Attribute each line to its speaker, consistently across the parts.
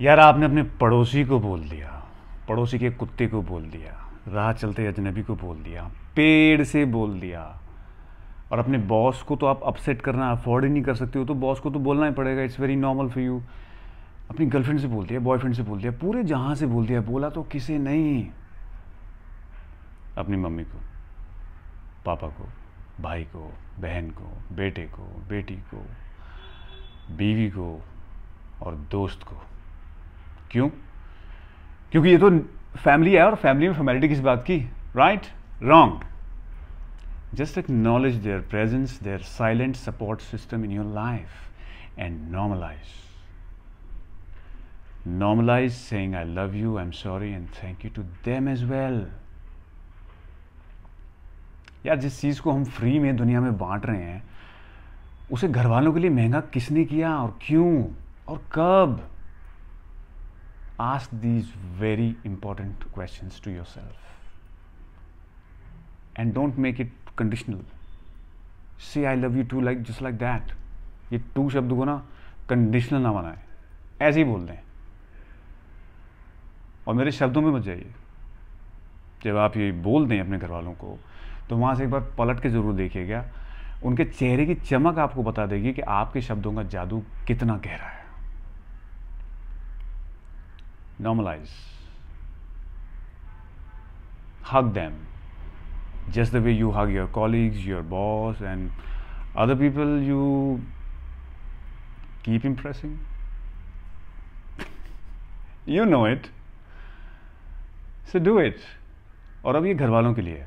Speaker 1: यार आपने अपने पड़ोसी को बोल दिया पड़ोसी के कुत्ते को बोल दिया राह चलते अजनबी को बोल दिया पेड़ से बोल दिया और अपने बॉस को तो आप अपसेट करना अफोर्ड ही नहीं कर सकते हो तो बॉस को तो बोलना ही पड़ेगा it's very normal for you अपनी गर्लफ्रेंड से बोल दिया बॉयफ्रेंड से बोल दिया पूरे जहाँ से बोल दिया बोला तो किसे नहीं अपनी मम्मी को पापा को भाई को बहन को बेटे को बेटी को बीवी को और दोस्त को क्यों क्योंकि ये तो फैमिली है और फैमिली में फॉर्मेलिटी किस बात की राइट रॉन्ग जस्ट एक knowledge their presence their silent support system in your life and normalize saying I love you I am sorry and thank you to them as well यार जिस चीज़ को हम free में दुनिया में बांट रहे हैं उसे घर वालों के लिए महंगा किसने किया और क्यों और कब ask these very important questions to yourself. And don't make it conditional से I love you too like just like that ये टू शब्द को ना कंडीशनल ना बनाए ऐसे ही बोल दें और मेरे शब्दों में मत जाइए जब आप ये बोल दें अपने घर वालों को तो वहां से एक बार पलट के ज़रूर देखिएगा उनके चेहरे की चमक आपको बता देगी कि आपके शब्दों का जादू कितना गहरा है normalize. Hug them just the way you hug your colleagues, your boss, and other people you keep impressing. you know it. So do it. और अब ये घर वालों के लिए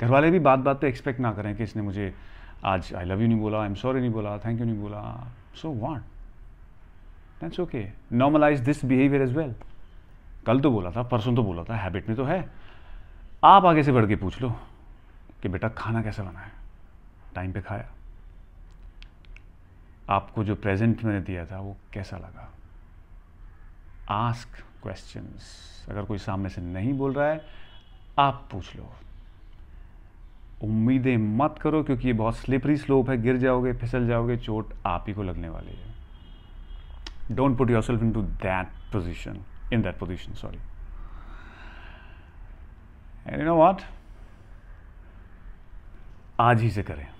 Speaker 1: घर वाले भी बात बात पे एक्सपेक्ट ना करें कि इसने मुझे आज आई लव यू नहीं बोला आई एम सॉरी नहीं बोला थैंक यू नहीं बोला so so what that's okay normalize this behaviour as well कल तो बोला था परसों तो बोला था हैबिट में तो है आप आगे से बढ़ के पूछ लो कि बेटा खाना कैसे बना है टाइम पे खाया आपको जो प्रेजेंट मैंने दिया था वो कैसा लगा आस्क क्वेश्चंस अगर कोई सामने से नहीं बोल रहा है आप पूछ लो उम्मीदें मत करो क्योंकि ये बहुत स्लिपरी स्लोप है गिर जाओगे फिसल जाओगे चोट आप ही को लगने वाली है don't put yourself into that position in that position sorry and you know what आज ही से करें